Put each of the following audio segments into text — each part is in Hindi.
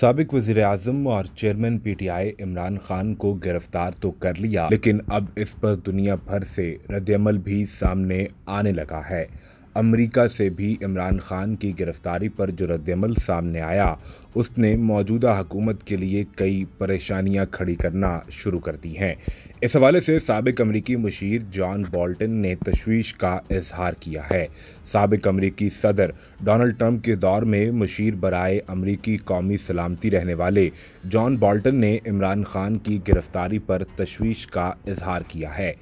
सबक वजीर अजम और chairman P T I Imran Khan को गिरफ्तार तो कर लिया लेकिन अब इस पर दुनिया भर से रद्दमल भी सामने आने लगा है अमेरिका से भी इमरान खान की गिरफ्तारी पर जो रद्दमल सामने आया उसने मौजूदा हुकूमत के लिए कई परेशानियां खड़ी करना शुरू कर दी हैं इस हवाले से सबक अमरीकी मुशीर जॉन बॉल्टन ने तशवीश का इजहार किया है सबक अमरीकी सदर डोनल्ड ट्रंप के दौर में मुशीर बरए अमरीकी कौमी सलामती रहने वाले जॉन बॉल्टन ने इमरान खान की गिरफ्तारी पर तशवीश का इजहार किया है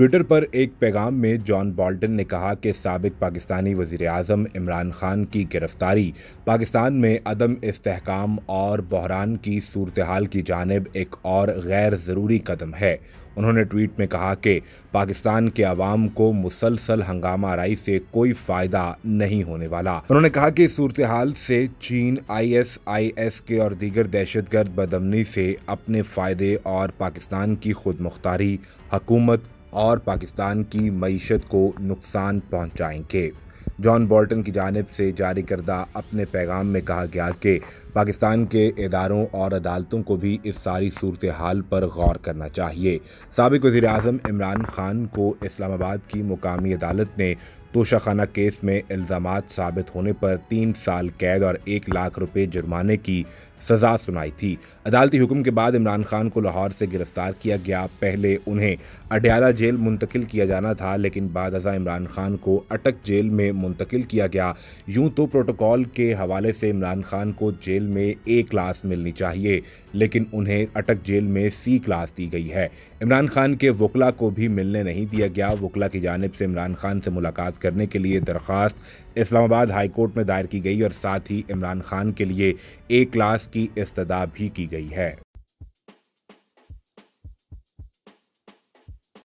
ट्विटर पर एक पैगाम में जॉन बॉल्टन ने कहा कि सबक पाकिस्तानी वजीर अजम इमरान खान की गिरफ्तारी पाकिस्तान में अदम इसकाम और बहरान की सूरत हाल की जानब एक और गैर ज़रूरी कदम है उन्होंने ट्वीट में कहा कि पाकिस्तान के आवाम को मुसलसल हंगामा राई से कोई फ़ायदा नहीं होने वाला उन्होंने कहा कि सूरत हाल से चीन आई एस आई एस के और दीगर दहशत गर्द बदमनी से अपने फ़ायदे और पाकिस्तान की खुद मुख्तारी हकूमत और पाकिस्तान की मीशत को नुकसान पहुंचाएंगे जॉन बोल्टन की जानब से जारी करदा अपने पैगाम में कहा गया कि पाकिस्तान के इदारों और अदालतों को भी इस सारी सूरत हाल पर गौर करना चाहिए सबक वज़ी अजम इमरान खान को इस्लामाबाद की मुकामी अदालत ने तोशाखाना केस में इल्ज़ाम साबित होने पर तीन साल कैद और एक लाख रुपये जुर्माने की सज़ा सुनाई थी अदालती हुक्म के बाद इमरान खान को लाहौर से गिरफ्तार किया गया पहले उन्हें अडयाला जेल मुंतकिल किया जाना था लेकिन बाद इमरान खान को अटक जेल में में मुंतकिल किया गया यूं तो प्रोटोकॉल के हवाले से इमरान खान को जेल में ए क्लास मिलनी चाहिए लेकिन उन्हें अटक जेल में सी क्लास दी गई है इमरान खान के वकला को भी मिलने नहीं दिया गया वकला की जानब से इमरान खान से मुलाकात करने के लिए दरख्वास्त इस्लामाबाद हाईकोर्ट में दायर की गई और साथ ही इमरान खान के लिए ए क्लास की इस्तः भी की गई है